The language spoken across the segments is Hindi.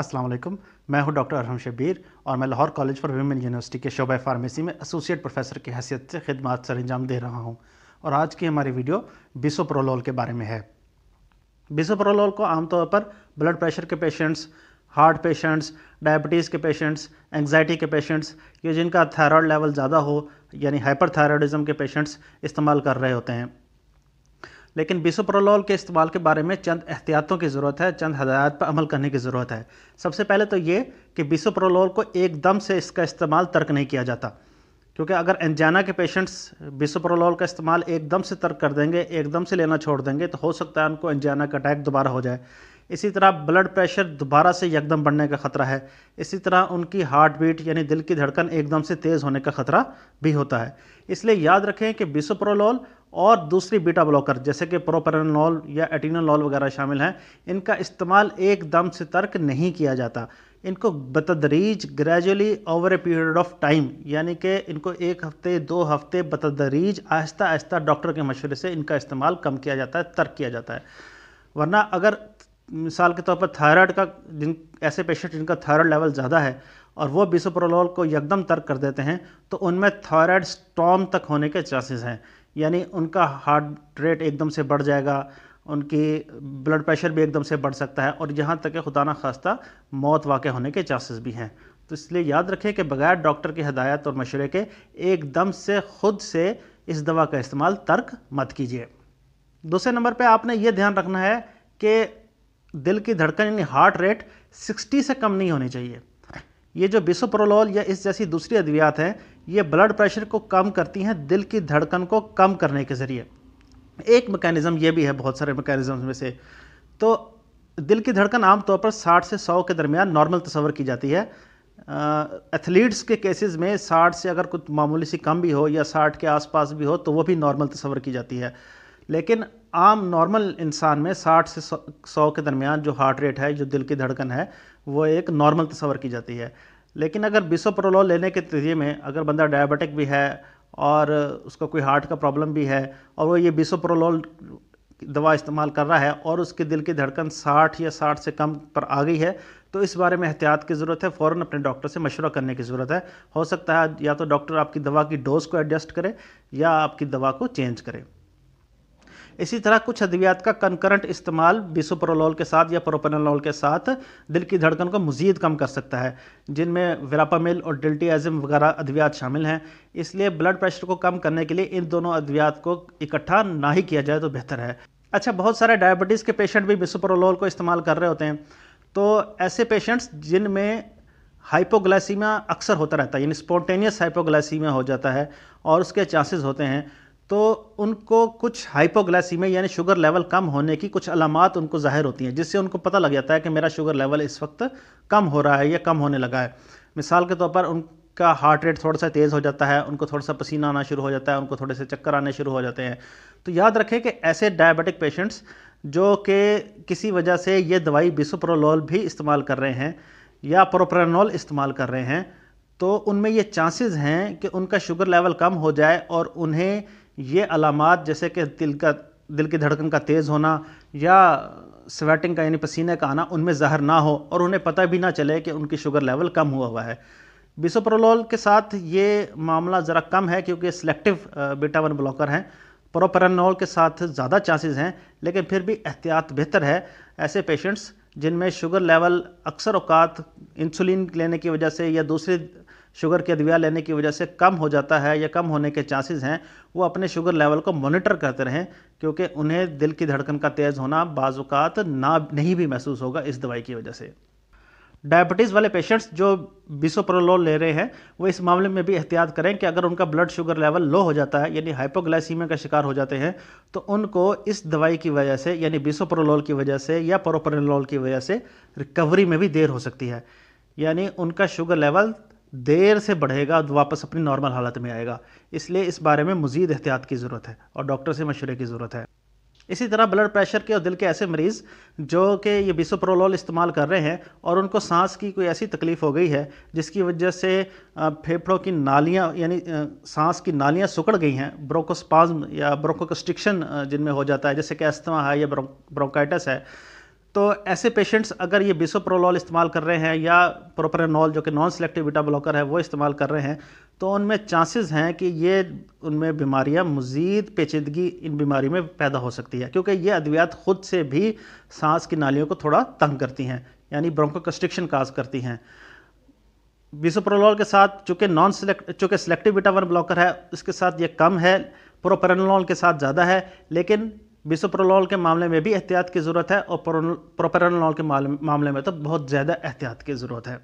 असल मैं हूं डॉक्टर अरहम शबीर और मैं Lahore college for women university के शोबा फार्मेसी में एसोसिएट प्रोफेसर की हैसियत से खिदमत सर अंजाम दे रहा हूं और आज की हमारी वीडियो बिसोप्रोलोल के बारे में है बिसोप्रोलोल को आमतौर पर ब्लड प्रेशर के पेशेंट्स हार्ट पेशेंट्स डायबिटीज़ के पेशेंट्स एंगजाइटी के पेशेंट्स या जिनका थायराइड लेवल ज़्यादा हो यानी हाइपर के पेशेंट्स इस्तेमाल कर रहे होते हैं लेकिन बिसोप्रोलॉल के इस्तेमाल के बारे में चंद एहतियातों की ज़रूरत है चंद हदायत पर अमल करने की ज़रूरत है सबसे पहले तो ये कि बिसोप्रोलॉल को एकदम से इसका इस्तेमाल तर्क नहीं किया जाता क्योंकि अगर एंजाना के पेशेंट्स बिसोप्रोलॉल का इस्तेमाल एकदम से तर्क कर देंगे एकदम से लेना छोड़ देंगे तो हो सकता है उनको एंजाना का अटैक दोबारा हो जाए इसी तरह ब्लड प्रेशर दोबारा से एकदम बढ़ने का ख़तरा है इसी तरह उनकी हार्ट बीट यानी दिल की धड़कन एकदम से तेज़ होने का ख़तरा भी होता है इसलिए याद रखें कि बिसोप्रोलॉल और दूसरी बीटा ब्लॉकर जैसे कि प्रोपेरनॉल या एटिनोलॉल वगैरह शामिल हैं इनका इस्तेमाल एकदम से तर्क नहीं किया जाता इनको बतदरीज gradually over a period of time यानी कि इनको एक हफ्ते दो हफ्ते बतदरीज आहिस्ता आहिस्ता डॉक्टर के मशवरे से इनका इस्तेमाल कम किया जाता है तर्क किया जाता है वरना अगर मिसाल के तौर पर थायराइड का जिन ऐसे पेशेंट जिनका थायराइड लेवल ज़्यादा है और वो बिसोप्रोलॉल को यकदम तर्क कर देते हैं तो उनमें थायराइड स्टॉम तक होने के चांसेस हैं यानी उनका हार्ट रेट एकदम से बढ़ जाएगा उनकी ब्लड प्रेशर भी एकदम से बढ़ सकता है और यहाँ तक खुदा ना खास्ता मौत वाक़ होने के चांसेस भी हैं तो इसलिए याद रखें कि बगैर डॉक्टर की हदायत और मशवरे के एकदम से ख़ुद से इस दवा का इस्तेमाल तर्क मत कीजिए दूसरे नंबर पे आपने ये ध्यान रखना है कि दिल की धड़कन यानी हार्ट रेट 60 से कम नहीं होनी चाहिए ये जो बिसोप्रोलोल या इस जैसी दूसरी अद्वियात हैं ये ब्लड प्रेशर को कम करती हैं दिल की धड़कन को कम करने के ज़रिए एक मैकेनिज़्म ये भी है बहुत सारे मैकेनिज़म्स में से तो दिल की धड़कन आमतौर पर 60 से 100 के दरमियान नॉर्मल तस्वर की जाती है एथलीट्स के केसेस में 60 से अगर कुछ मामूली सी कम भी हो या 60 के आसपास भी हो तो वो भी नॉर्मल तस्वर की जाती है लेकिन आम नॉर्मल इंसान में 60 से 100 के दरमियान जो हार्ट रेट है जो दिल की धड़कन है वो एक नॉर्मल तस्वर की जाती है लेकिन अगर बिसोप्रोलो लेने के नतीजे में अगर बंदा डायबिटिक भी है और उसका कोई हार्ट का प्रॉब्लम भी है और वो ये बिसोप्रोलो दवा इस्तेमाल कर रहा है और उसके दिल की धड़कन 60 या 60 से कम पर आ गई है तो इस बारे में एहतियात की ज़रूरत है फ़ौर अपने डॉक्टर से मशवरा करने की ज़रूरत है हो सकता है या तो डॉक्टर आपकी दवा की डोज़ को एडजस्ट करे या आपकी दवा को चेंज करे इसी तरह कुछ अद्वियात का कंकरंट इस्तेमाल बिसोप्रोलोल के साथ या प्रोपेनोलोल के साथ दिल की धड़कन को मजीद कम कर सकता है जिनमें विरापामिल और एजम वगैरह अद्वियात शामिल हैं इसलिए ब्लड प्रेशर को कम करने के लिए इन दोनों अद्वियात को इकट्ठा ना ही किया जाए तो बेहतर है अच्छा बहुत सारे डायबिटीज़ के पेशेंट भी बिसोप्रोलोल को इस्तेमाल कर रहे होते हैं तो ऐसे पेशेंट्स जिनमें हाइपोग्लाइसीमिया अक्सर होता रहता है यानी स्पॉन्टेनियस हाइपोग्लाइसीमिया हो जाता है और उसके चांसेस होते हैं तो उनको कुछ हाइपोग्लासीमिया यानी शुगर लेवल कम होने की कुछ अलामत उनको ज़ाहिर होती हैं जिससे उनको पता लग जाता है कि मेरा शुगर लेवल इस वक्त कम हो रहा है या कम होने लगा है मिसाल के तौर पर उनका हार्ट रेट थोड़ा सा तेज़ हो जाता है उनको थोड़ा सा पसीना आना शुरू हो जाता है उनको थोड़े से चक्कर आने शुरू हो जाते हैं तो याद रखें कि ऐसे डायबिटिक पेशेंट्स जो कि किसी वजह से ये दवाई बिसोप्रोलोल भी इस्तेमाल कर रहे हैं या प्रोप्रेनोल इस्तेमाल कर रहे हैं तो उनमें ये चांसेस हैं कि उनका शुगर लेवल कम हो जाए और उन्हें ये अलामत जैसे कि दिल का दिल की धड़कन का तेज़ होना या स्वेटिंग का यानी पसीने का आना उनमें ज़हर ना हो और उन्हें पता भी ना चले कि उनकी शुगर लेवल कम हुआ हुआ है बिसोप्रोलोल के साथ ये मामला ज़रा कम है क्योंकि सिलेक्टिव बीटा वन ब्लॉकर हैं प्रोपेरानोल के साथ ज़्यादा चांसेस हैं लेकिन फिर भी एहतियात बेहतर है ऐसे पेशेंट्स जिनमें शुगर लेवल अक्सर अवकात इंसुलिन लेने की वजह से या दूसरी शुगर की अद्विया लेने की वजह से कम हो जाता है या कम होने के चांसेस हैं वो अपने शुगर लेवल को मॉनिटर करते रहें क्योंकि उन्हें दिल की धड़कन का तेज़ होना बाजुकात ना नहीं भी महसूस होगा इस दवाई की वजह से डायबिटीज़ वाले पेशेंट्स जो बिसोप्रोलोल ले रहे हैं वो इस मामले में भी एहतियात करें कि अगर उनका ब्लड शुगर लेवल लो हो जाता है यानी हाइपोग्लाइसीमिया का शिकार हो जाते हैं तो उनको इस दवाई की वजह से यानी बिसोप्रोलोल की वजह से या प्रोप्रोलोल की वजह से रिकवरी में भी देर हो सकती है यानी उनका शुगर लेवल देर से बढ़ेगा और वापस अपनी नॉर्मल हालत में आएगा इसलिए इस बारे में मज़ीद एहतियात की ज़रूरत है और डॉक्टर से मशवरे की ज़रूरत है इसी तरह ब्लड प्रेशर के और दिल के ऐसे मरीज़ जो कि ये बिसोप्रोलोल इस्तेमाल कर रहे हैं और उनको सांस की कोई ऐसी तकलीफ़ हो गई है जिसकी वजह से फेफड़ों की नालियाँ यानी सांस की नालियाँ सुकड़ गई हैं ब्रोकोस्पाज्म या ब्रोकोकस्ट्रिक्शन जिनमें हो जाता है जैसे कि अस्थमा है या ब्रोंकाइटिस है तो ऐसे पेशेंट्स अगर ये बिसोप्रोलॉल इस्तेमाल कर रहे हैं या प्रोपरेनॉल जो कि नॉन सेलेक्टिव बीटा ब्लॉकर है वो इस्तेमाल कर रहे हैं तो उनमें चांसेस हैं कि ये उनमें बीमारियां मज़ीद पेचीदगी इन बीमारी में पैदा हो सकती है क्योंकि ये अद्वियात ख़ुद से भी सांस की नालियों को थोड़ा तंग करती हैं यानी कंस्ट्रिक्शन काज करती हैं बिसोप्रोलॉल के साथ चूँकि नॉन सेलेक्ट चूँकि सेलेक्टिव बीटा वन ब्लॉकर है उसके साथ ये कम है प्रोपरेनॉल के साथ ज़्यादा है लेकिन बिसोप्रोलॉल के मामले में भी एहतियात की ज़रूरत है और प्रोपेरानोल के मामले में तो बहुत ज़्यादा एहतियात की ज़रूरत है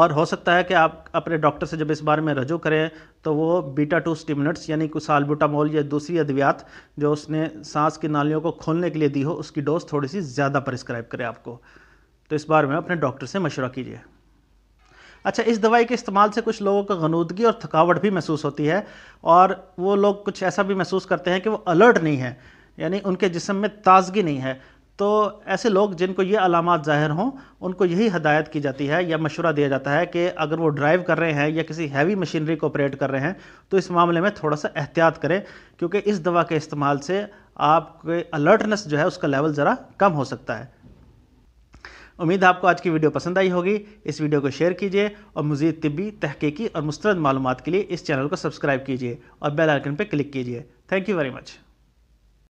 और हो सकता है कि आप अपने डॉक्टर से जब इस बारे में रजू करें तो वो बीटा टू स्टिमुलेंट्स यानी कि सालबुटामोल या दूसरी अद्वियात जो उसने सांस की नालियों को खोलने के लिए दी हो उसकी डोज थोड़ी सी ज़्यादा प्रिस्क्राइब करें आपको तो इस बारे में अपने डॉक्टर से मशवरा कीजिए अच्छा इस दवाई के इस्तेमाल से कुछ लोगों को गनूदगी और थकावट भी महसूस होती है और वो लोग कुछ ऐसा भी महसूस करते हैं कि वो अलर्ट नहीं है यानी उनके जिसम में ताजगी नहीं है तो ऐसे लोग जिनको ये अलामत ज़ाहिर हों उनको यही हदायत की जाती है या मशवरा दिया जाता है कि अगर वो ड्राइव कर रहे हैं या किसी हैवी मशीनरी को ऑपरेट कर रहे हैं तो इस मामले में थोड़ा सा एहतियात करें क्योंकि इस दवा के इस्तेमाल से आपके अलर्टनेस जो है उसका लेवल ज़रा कम हो सकता है उम्मीद आपको आज की वीडियो पसंद आई होगी इस वीडियो को शेयर कीजिए और मज़ीद तबी तहकीकी और मुस्तरद मालूम के लिए इस चैनल को सब्सक्राइब कीजिए और बेल आइकन पर क्लिक कीजिए थैंक यू वेरी मच